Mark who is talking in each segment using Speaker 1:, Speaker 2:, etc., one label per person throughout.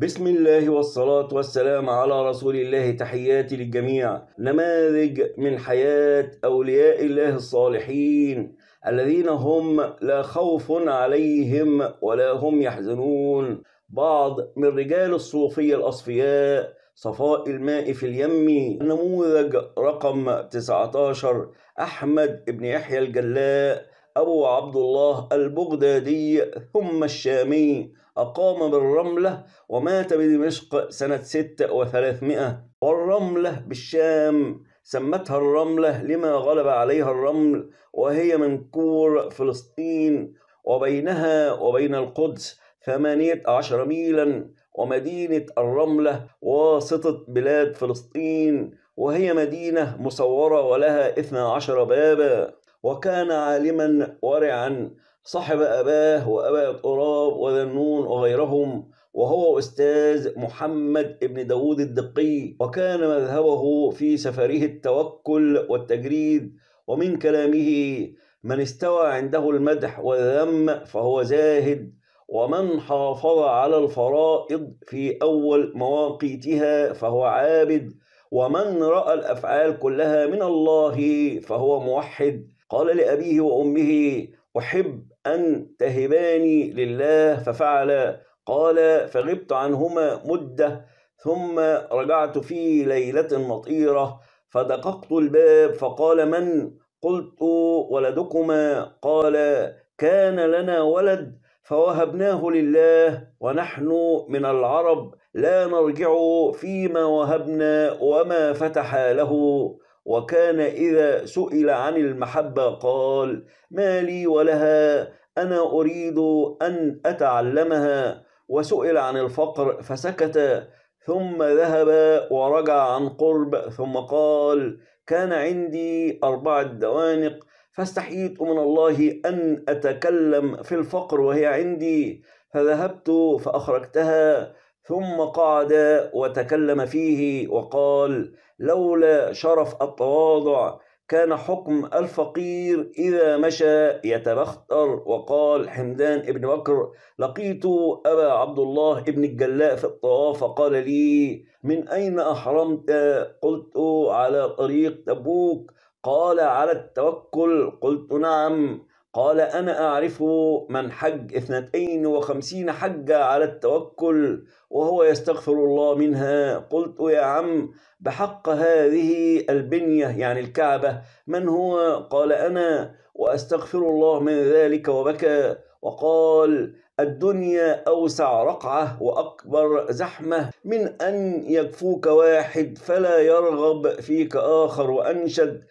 Speaker 1: بسم الله والصلاة والسلام على رسول الله تحياتي للجميع نماذج من حياة أولياء الله الصالحين الذين هم لا خوف عليهم ولا هم يحزنون بعض من رجال الصوفية الأصفياء صفاء الماء في اليم نموذج رقم 19 أحمد بن يحيى الجلاء أبو عبد الله البغدادي ثم الشامي أقام بالرملة ومات بدمشق سنة ست وثلاثمائة والرملة بالشام سمتها الرملة لما غلب عليها الرمل وهي من كور فلسطين وبينها وبين القدس ثمانية عشر ميلا ومدينة الرملة واسطة بلاد فلسطين وهي مدينة مصورة ولها اثنا عشر بابا وكان عالما ورعا صاحب أباه وأبا تراب وذنون وغيرهم وهو أستاذ محمد بن داود الدقي وكان مذهبه في سفره التوكل والتجريد ومن كلامه من استوى عنده المدح والذم فهو زاهد ومن حافظ على الفرائض في أول مواقيتها فهو عابد ومن رأى الأفعال كلها من الله فهو موحد قال لأبيه وأمه أحب أن تهباني لله ففعل قال فغبت عنهما مدة ثم رجعت في ليلة مطيرة فدققت الباب فقال من قلت ولدكما قال كان لنا ولد فوهبناه لله ونحن من العرب لا نرجع فيما وهبنا وما فتح له وكان إذا سئل عن المحبة قال ما لي ولها أنا أريد أن أتعلمها وسئل عن الفقر فسكت ثم ذهب ورجع عن قرب ثم قال كان عندي أربعة دوانق فاستحييت من الله أن أتكلم في الفقر وهي عندي فذهبت فأخرجتها ثم قعد وتكلم فيه وقال لولا شرف التواضع كان حكم الفقير إذا مشى يتبختر وقال حمدان ابن بكر لقيت أبا عبد الله ابن الجلاء في الطواف فقال لي من أين أحرمت قلت على طريق تبوك قال على التوكل قلت نعم قال أنا أعرف من حج اثنتين وخمسين حجة على التوكل وهو يستغفر الله منها قلت يا عم بحق هذه البنية يعني الكعبة من هو قال أنا وأستغفر الله من ذلك وبكى وقال الدنيا أوسع رقعة وأكبر زحمة من أن يكفوك واحد فلا يرغب فيك آخر وأنشد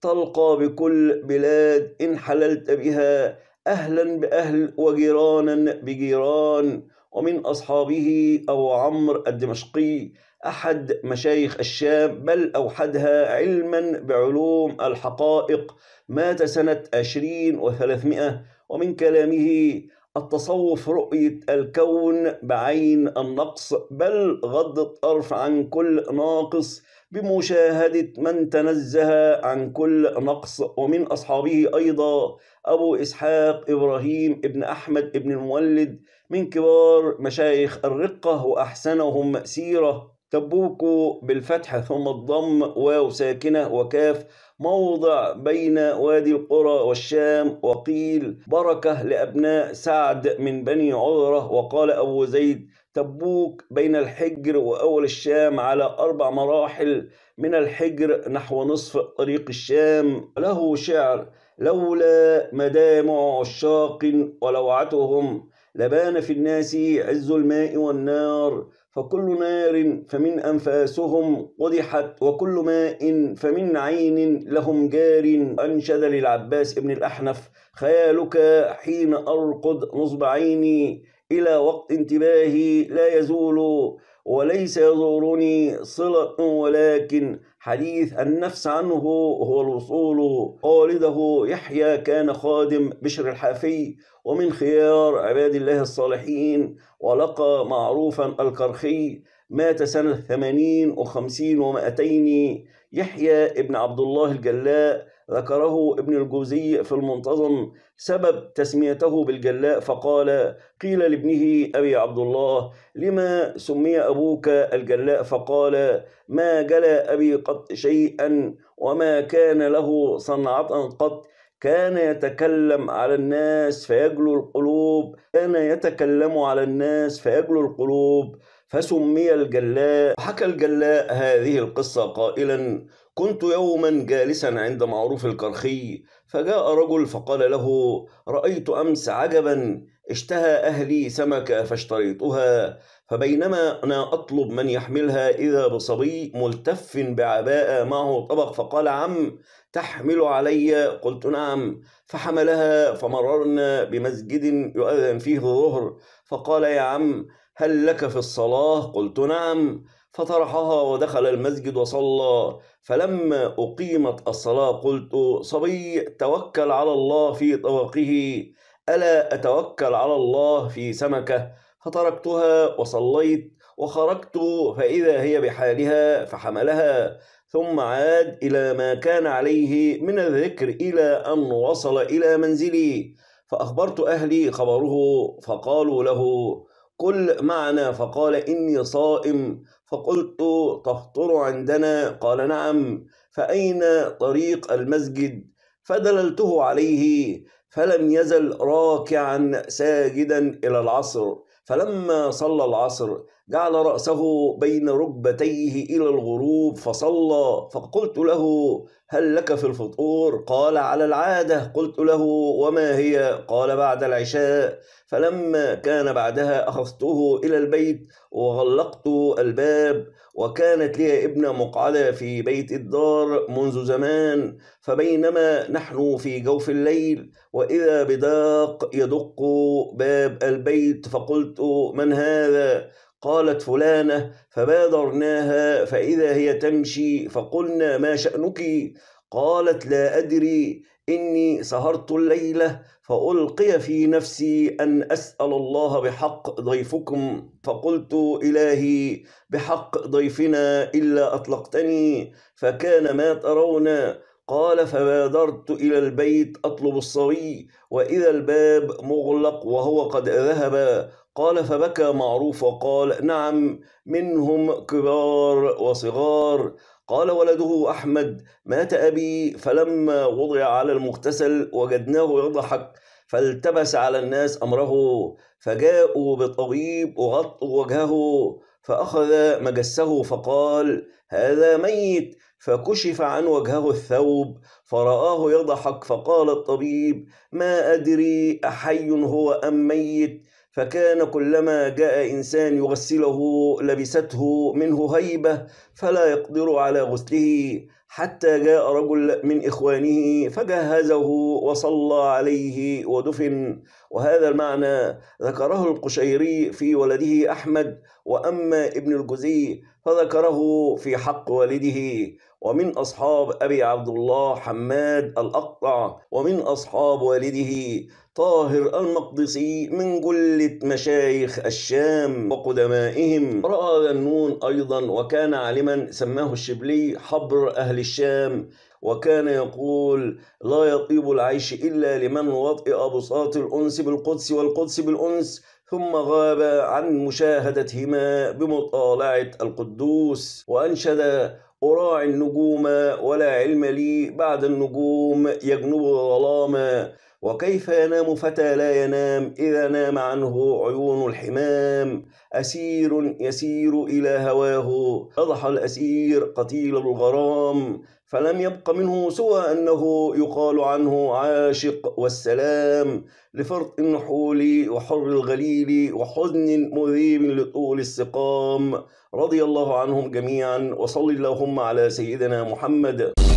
Speaker 1: تلقى بكل بلاد إن حللت بها أهلا بأهل وجيرانا بجيران ومن أصحابه أبو عمرو الدمشقي أحد مشايخ الشام بل أوحدها علما بعلوم الحقائق مات سنة عشرين وثلاثمائة ومن كلامه التصوف رؤية الكون بعين النقص بل غض الطرف عن كل ناقص بمشاهدة من تنزه عن كل نقص ومن أصحابه أيضا أبو إسحاق إبراهيم ابن أحمد ابن المولد من كبار مشايخ الرقة وأحسنهم سيرة تبوك بالفتح ثم الضم واو ساكنة وكاف موضع بين وادي القرى والشام وقيل بركة لأبناء سعد من بني عذرة وقال أبو زيد تبوك بين الحجر وأول الشام على أربع مراحل من الحجر نحو نصف طريق الشام له شعر لولا مدامع عشاق ولوعتهم لبان في الناس عز الماء والنار فكل نار فمن أنفاسهم قدحت وكل ماء فمن عين لهم جار أنشد للعباس بن الأحنف خيالك حين أرقد نصب عيني إلى وقت انتباهي لا يزول وليس يزورني صلة ولكن حديث النفس عنه هو الوصول والده يحيى كان خادم بشر الحافي ومن خيار عباد الله الصالحين ولقى معروفا الكرخي مات سنة ثمانين وخمسين ومائتين يحيى ابن عبد الله الجلاء ذكره ابن الجوزي في المنتظم سبب تسميته بالجلاء فقال قيل لابنه أبي عبد الله لما سمي أبوك الجلاء فقال ما جلا أبي قط شيئا وما كان له صنعة قط كان يتكلم على الناس فيجلو القلوب كان يتكلم على الناس فيجلو القلوب فسمي الجلاء حكى الجلاء هذه القصة قائلا كنت يوما جالسا عند معروف الكرخي فجاء رجل فقال له رأيت أمس عجبا اشتهى أهلي سمكة فاشتريتها فبينما أنا أطلب من يحملها إذا بصبي ملتف بعباءة معه طبق فقال عم تحمل علي قلت نعم فحملها فمررنا بمسجد يؤذن فيه الظهر فقال يا عم هل لك في الصلاة قلت نعم فطرحها ودخل المسجد وصلى فلما أقيمت الصلاة قلت صبي توكل على الله في طبقه ألا أتوكل على الله في سمكة فتركتها وصليت وخرجت فإذا هي بحالها فحملها ثم عاد إلى ما كان عليه من الذكر إلى أن وصل إلى منزلي فأخبرت أهلي خبره فقالوا له قل معنا فقال إني صائم فقلت تفطر عندنا قال نعم فأين طريق المسجد فدللته عليه فلم يزل راكعا ساجدا إلى العصر فلما صلى العصر جعل رأسه بين ركبتيه إلى الغروب فصلى فقلت له هل لك في الفطور قال على العادة قلت له وما هي قال بعد العشاء فلما كان بعدها أخذته إلى البيت وغلقت الباب وكانت لي ابنة مقعدة في بيت الدار منذ زمان فبينما نحن في جوف الليل وإذا بداق يدق باب البيت فقلت من هذا قالت فلانة فبادرناها فإذا هي تمشي فقلنا ما شأنك قالت لا أدري إني سهرت الليلة فألقي في نفسي أن أسأل الله بحق ضيفكم فقلت إلهي بحق ضيفنا إلا أطلقتني فكان ما ترون قال فبادرت إلى البيت أطلب الصبي وإذا الباب مغلق وهو قد ذهب قال فبكى معروف وقال نعم منهم كبار وصغار قال ولده أحمد مات أبي فلما وضع على المغتسل وجدناه يضحك فالتبس على الناس أمره فجاءوا بطبيب وغطوا وجهه فأخذ مجسه فقال هذا ميت فكشف عن وجهه الثوب فرآه يضحك فقال الطبيب ما أدري أحي هو أم ميت فكان كلما جاء إنسان يغسله لبسته منه هيبة فلا يقدر على غسله حتى جاء رجل من إخوانه فجهزه وصلى عليه ودفن وهذا المعنى ذكره القشيري في ولده أحمد وأما ابن الجزي فذكره في حق والده ومن أصحاب أبي عبد الله حماد الأقطع ومن أصحاب والده طاهر المقدسي من جلة مشايخ الشام وقدمائهم رأى ذنون أيضا وكان عالما سماه الشبلي حبر أهل الشام وكان يقول لا يطيب العيش إلا لمن وطئ بساط الأنس بالقدس والقدس بالأنس ثم غاب عن مشاهدتهما بمطالعة القدوس وأنشد أراعي النجوم ولا علم لي بعد النجوم يجنب الظلام وكيف ينام فتى لا ينام إذا نام عنه عيون الحمام أسير يسير إلى هواه أضحى الأسير قتيل الغرام فلم يبق منه سوى أنه يقال عنه عاشق والسلام لفرط النحول وحر الغليل وحزن مذيب لطول السقام رضي الله عنهم جميعا وصل اللهم على سيدنا محمد